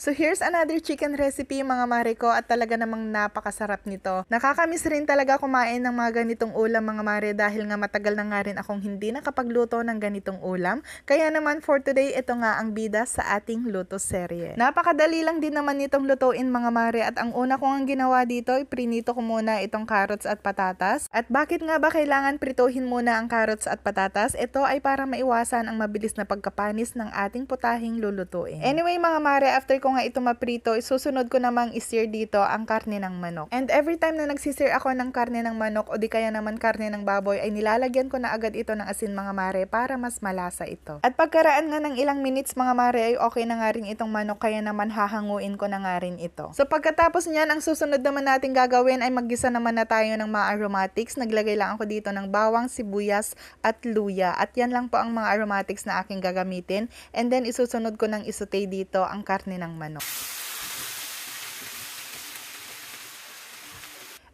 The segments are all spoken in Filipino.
So here's another chicken recipe mga mare at talaga namang napakasarap nito. Nakakamiss rin talaga kumain ng mga ganitong ulam mga mare dahil nga matagal na nga rin akong hindi nakapagluto ng ganitong ulam. Kaya naman for today ito nga ang bida sa ating luto serye. Napakadali lang din naman nitong lutuin mga mare at ang una kong ginawa dito ay prinito ko muna itong carrots at patatas. At bakit nga ba kailangan prituhin muna ang carrots at patatas? Ito ay para maiwasan ang mabilis na pagkapanis ng ating putahing lulutuin. Anyway mga mare after ko nga ito maprito, susunod ko namang isir dito ang karne ng manok. And every time na nagsisir ako ng karne ng manok o di kaya naman karne ng baboy, ay nilalagyan ko na agad ito ng asin mga mare para mas malasa ito. At pagkaraan nga ng ilang minutes mga mare ay okay na nga rin itong manok kaya naman hahanguin ko na nga rin ito. So pagkatapos niyan, ang susunod naman natin gagawin ay maggisa naman na tayo ng mga aromatics. Naglagay lang ako dito ng bawang, sibuyas at luya. At yan lang po ang mga aromatics na aking gagamitin. And then isusunod ko ng isotay dito ang karne ng manok.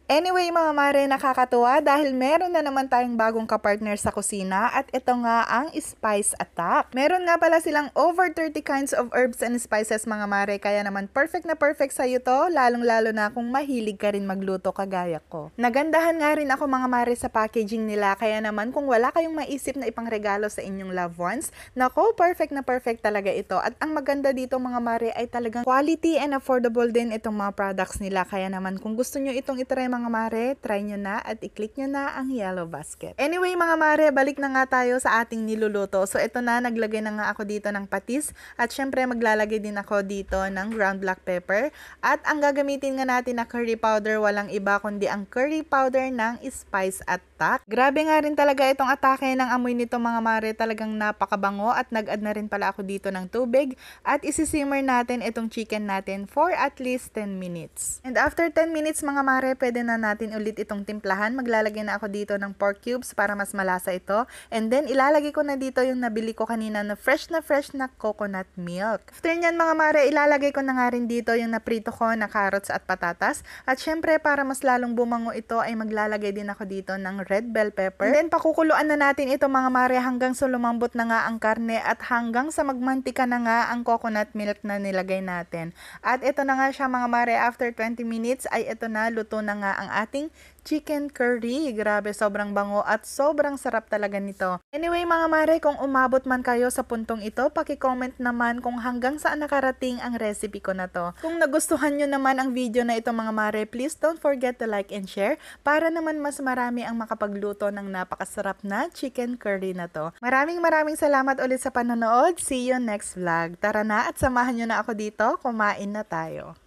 Anyway mga mare, nakakatuwa dahil meron na naman tayong bagong kapartner sa kusina at ito nga ang Spice Attack. Meron nga pala silang over 30 kinds of herbs and spices mga mare kaya naman perfect na perfect sa iyo to lalong lalo na kung mahilig ka rin magluto kagaya ko. Nagandahan nga rin ako mga mare sa packaging nila kaya naman kung wala kayong maisip na ipangregalo sa inyong loved ones, nako perfect na perfect talaga ito at ang maganda dito mga mare ay talagang quality and affordable din itong mga products nila kaya naman kung gusto nyo itong itry mga mare, try nyo na at i-click nyo na ang yellow basket. Anyway mga mare, balik na nga tayo sa ating niluluto. So ito na, naglagay na nga ako dito ng patis at syempre maglalagay din ako dito ng ground black pepper. At ang gagamitin nga natin na curry powder, walang iba kundi ang curry powder ng spice attack. Grabe nga rin talaga itong atake ng amoy nito mga mare. Talagang napakabango at nag-add na rin pala ako dito ng tubig. At isisimmer natin itong chicken natin for at least 10 minutes. And after 10 minutes mga mare, pwede na natin ulit itong timplahan. Maglalagay na ako dito ng pork cubes para mas malasa ito. And then, ilalagay ko na dito yung nabili ko kanina na fresh na fresh na coconut milk. After nyan mga mare, ilalagay ko na nga rin dito yung naprito ko na carrots at patatas. At syempre, para mas lalong bumango ito, ay maglalagay din ako dito ng red bell pepper. And then, pakukuluan na natin ito mga mare hanggang sa lumambot na nga ang karne at hanggang sa magmantika na nga ang coconut milk na nilagay natin. At ito na nga siya mga mare, after 20 minutes ay ito na, luto na nga ang ating chicken curry. Grabe, sobrang bango at sobrang sarap talaga nito. Anyway mga mare, kung umabot man kayo sa puntong ito, comment naman kung hanggang saan nakarating ang recipe ko na to. Kung nagustuhan nyo naman ang video na ito mga mare, please don't forget to like and share para naman mas marami ang makapagluto ng napakasarap na chicken curry na to. Maraming maraming salamat ulit sa panonood. See you next vlog. Tara na at samahan nyo na ako dito. Kumain na tayo.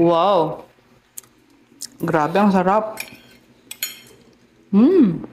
Wow, grab yang sarap. hmm.